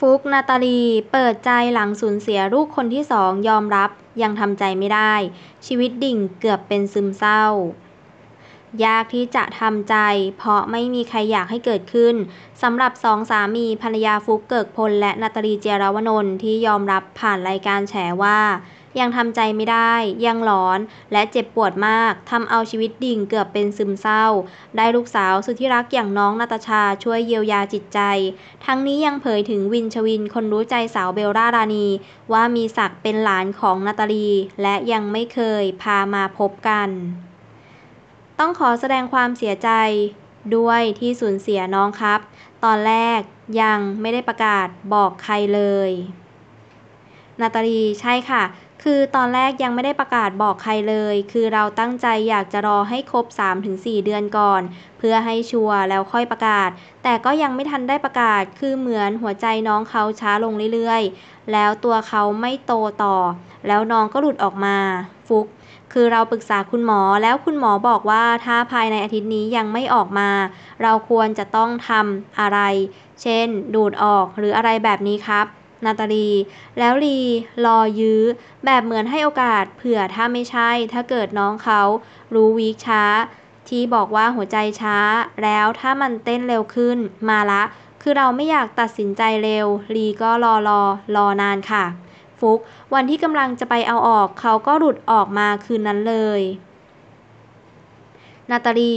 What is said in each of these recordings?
ฟุก นาตาลี เปิดใจหลังสูญเสียลูกคนที่สองยอมรับยังทำใจไม่ได้ ชีวิตดิ่งเกือบเป็นซึมเศร้า ยากที่จะทำใจ เพราะไม่มีใครอยากให้เกิดขึ้นสำหรับสองสามีภรรยาฟุกเกิกพลและนาตาลีเจรวนนท์ที่ยอมรับผ่านรายการแฉว่ายังทำใจไม่ได้ ยังหลอนและเจ็บปวดมากทำเอาชีวิตดิ่งเกือบเป็นซึมเศร้า ได้ลูกสาวสุดที่รักอย่างน้องนาตาชาช่วยเยียวยาจิตใจ ทั้งนี้ยังเผยถึงวินชวินคนรู้ใจสาวเบลล่ารานี ว่ามีศักดิ์เป็นหลานของนาตาลีและยังไม่เคยพามาพบกัน ต้องขอแสดงความเสียใจด้วยที่สูญเสียน้องครับ ตอนแรกยังไม่ได้ประกาศบอกใครเลย นาตาลีใช่ค่ะคือตอนแรกยังไม่ได้ประกาศบอกใครเลย คือเราตั้งใจอยากจะรอให้ครบ 3-4 เดือนก่อน เพื่อให้ชัวร์แล้วค่อยประกาศ แต่ก็ยังไม่ทันได้ประกาศ คือเหมือนหัวใจน้องเขาช้าลงเรื่อยๆ แล้วตัวเขาไม่โตต่อ แล้วน้องก็หลุดออกมา ฟุก คือเราปรึกษาคุณหมอแล้วคุณหมอบอกว่าถ้าภายในอาทิตย์นี้ยังไม่ออกมา เราควรจะต้องทำอะไร เช่น ดูดออกหรืออะไรแบบนี้ครับนาตาลี แล้วลีรอยื้อ แบบเหมือนให้โอกาส เผื่อถ้าไม่ใช่ ถ้าเกิดน้องเขา รู้วีคช้า ที่บอกว่าหัวใจช้า แล้วถ้ามันเต้นเร็วขึ้น มาละ คือเราไม่อยากตัดสินใจเร็วลีก็รอรอ รอนานค่ะ ฟุก วันที่กำลังจะไปเอาออก เขาก็หลุดออกมาคืนนั้นเลย นาตาลี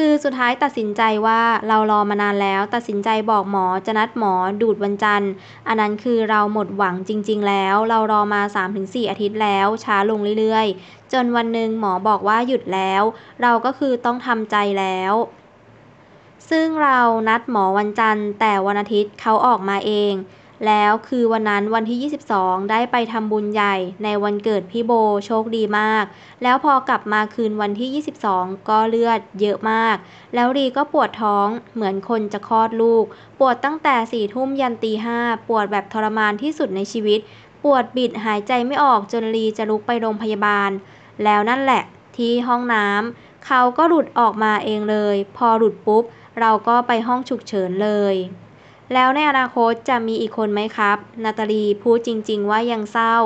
คือสุดท้ายตัดสินใจว่าเรารอมานานแล้ว ตัดสินใจบอกหมอจะนัดหมอดูดวันจันทร์อันนั้นคือเราหมดหวังจริงๆแล้ว เรารอมา 3-4 อาทิตย์แล้วช้าลงเรื่อยๆ จนวันหนึ่งหมอบอกว่าหยุดแล้ว เราก็คือต้องทำใจแล้ว ซึ่งเรานัดหมอวันจันทร์ แต่วันอาทิตย์เขาออกมาเองแล้วคือวันนั้นวันที่ 22 ได้ไปทำบุญใหญ่ในวันเกิดพี่โบโชคดีมาก แล้วพอกลับมาคืนวันที่ 22 ก็เลือดเยอะมาก แล้วรีก็ปวดท้องเหมือนคนจะคลอดลูก ปวดตั้งแต่สี่ทุ่มยันตีห้าปวดแบบทรมานที่สุดในชีวิต ปวดบิดหายใจไม่ออกจนรีจะลุกไปโรงพยาบาล แล้วนั่นแหละที่ห้องน้ำเขาก็หลุดออกมาเองเลย พอหลุดปุ๊บ เราก็ไปห้องฉุกเฉินเลยแล้วในอนาคตจะมีอีกคนไหมครับ นาตาลีพูดจริงๆว่ายังเศร้า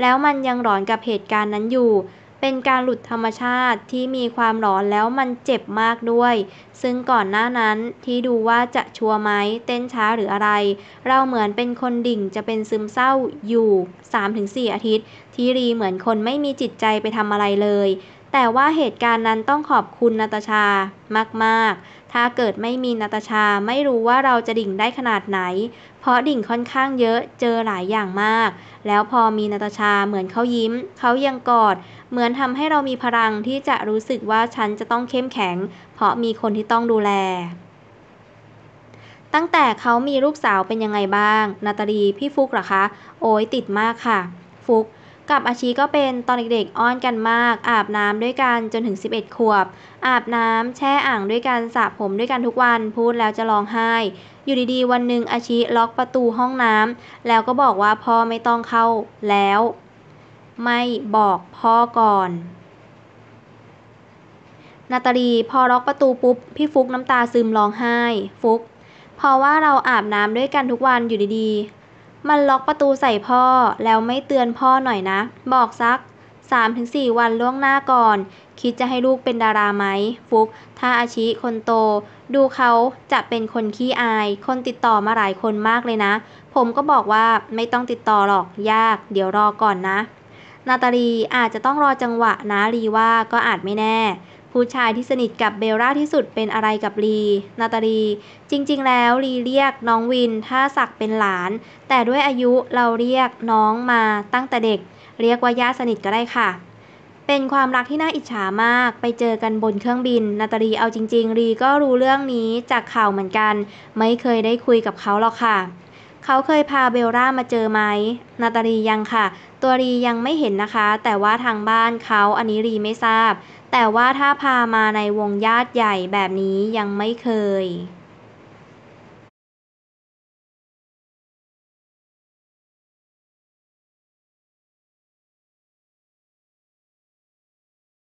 แล้วมันยังหลอนกับเหตุการณ์นั้นอยู่ เป็นการหลุดธรรมชาติที่มีความหลอนแล้วมันเจ็บมากด้วย ซึ่งก่อนหน้านั้นที่ดูว่าจะชัวร์ไหมเต้นช้าหรืออะไร เราเหมือนเป็นคนดิ่งจะเป็นซึมเศร้าอยู่ 3-4 อาทิตย์ ที่รีเหมือนคนไม่มีจิตใจไปทำอะไรเลยแต่ว่าเหตุการณ์นั้นต้องขอบคุณนาตาชามากๆ ถ้าเกิดไม่มีนาตาชาไม่รู้ว่าเราจะดิ่งได้ขนาดไหน เพราะดิ่งค่อนข้างเยอะเจอหลายอย่างมาก แล้วพอมีนาตาชาเหมือนเขายิ้มเขายังกอด เหมือนทำให้เรามีพลังที่จะรู้สึกว่าฉันจะต้องเข้มแข็งเพราะมีคนที่ต้องดูแล ตั้งแต่เขามีลูกสาวเป็นยังไงบ้าง นาตาลีพี่ฟุกเหรอคะโอ้ยติดมากค่ะ ฟุกกับอาชีก็เป็นตอนเด็กๆอ้อนกันมาก อาบน้ำด้วยกันจนถึง 11 ขวบ อาบน้ำแช่อ่างด้วยกันสระผมด้วยกันทุกวันพูดแล้วจะร้องไห้ อยู่ดีๆ วันหนึ่งอาชีล็อกประตูห้องน้ำ แล้วก็บอกว่าพ่อไม่ต้องเข้าแล้วไม่บอกพ่อก่อนนาตาลีพอล็อกประตูปุ๊บพี่ฟุกน้ำตาซึมร้องไห้ ฟุกเพราะว่าเราอาบน้ำด้วยกันทุกวันอยู่ดีๆมันล็อกประตูใส่พ่อแล้วไม่เตือนพ่อหน่อยนะ บอกซัก 3-4 วันล่วงหน้าก่อน คิดจะให้ลูกเป็นดาราไหม ฟุก ถ้าอาชิคนโต ดูเขาจะเป็นคนขี้อาย คนติดต่อมาหลายคนมากเลยนะ ผมก็บอกว่าไม่ต้องติดต่อหรอกยาก เดี๋ยวรอก่อนนะ นาตาลีอาจจะต้องรอจังหวะนะลีว่าก็อาจไม่แน่ผู้ชายที่สนิทกับเบลล่าที่สุดเป็นอะไรกับลี นาตาลีจริง ๆ แล้วลีเรียกน้องวินถ้าศักเป็นหลาน แต่ด้วยอายุเราเรียกน้องมาตั้งแต่เด็ก เรียกว่าญาติสนิทก็ได้ค่ะ เป็นความรักที่น่าอิจฉามากไปเจอกันบนเครื่องบินนาตาลีเอาจริงๆลีก็รู้เรื่องนี้จากข่าวเหมือนกัน ไม่เคยได้คุยกับเขาหรอกค่ะเขาเคยพาเบลล่ามาเจอไหม นาตาลียังค่ะ ตัวรียังไม่เห็นนะคะ แต่ว่าทางบ้านเขาอันนี้รีไม่ทราบ แต่ว่าถ้าพามาในวงญาติใหญ่แบบนี้ยังไม่เคย